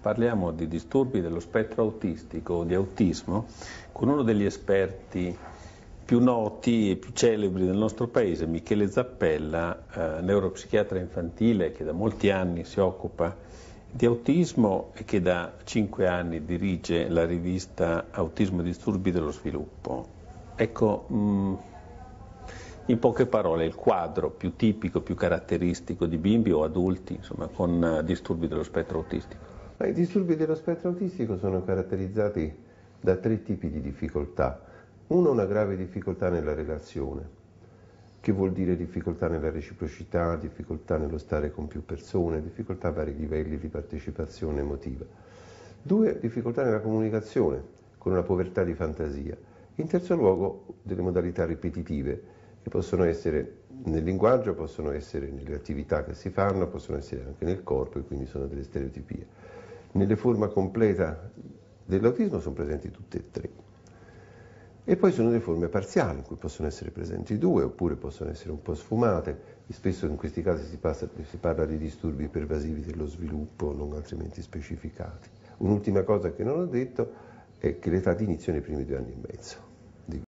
parliamo di disturbi dello spettro autistico, o di autismo, con uno degli esperti più noti e più celebri del nostro paese, Michele Zappella, eh, neuropsichiatra infantile che da molti anni si occupa di autismo e che da cinque anni dirige la rivista Autismo e disturbi dello sviluppo. Ecco, mh, mm, in poche parole, il quadro più tipico, più caratteristico di bimbi o adulti, insomma, con eh, disturbi dello spettro autistico. I disturbi dello spettro autistico sono caratterizzati da tre tipi di difficoltà. Uno, una grave difficoltà nella relazione, che vuol dire difficoltà nella reciprocità, difficoltà nello stare con più persone, difficoltà a vari livelli di partecipazione emotiva. Due, difficoltà nella comunicazione, con una povertà di fantasia. In terzo luogo, delle modalità ripetitive, che possono essere nel linguaggio, possono essere nelle attività che si fanno, possono essere anche nel corpo e quindi sono delle stereotipie nelle forme completa dell'autismo sono presenti tutte e tre. E poi sono delle forme parziali in cui possono essere presenti due oppure possono essere un po' sfumate. Spesso in questi casi si, passa, si parla di disturbi pervasivi dello sviluppo non altrimenti specificati. Un'ultima cosa che non ho detto è che l'età di inizio è nei primi due anni e mezzo.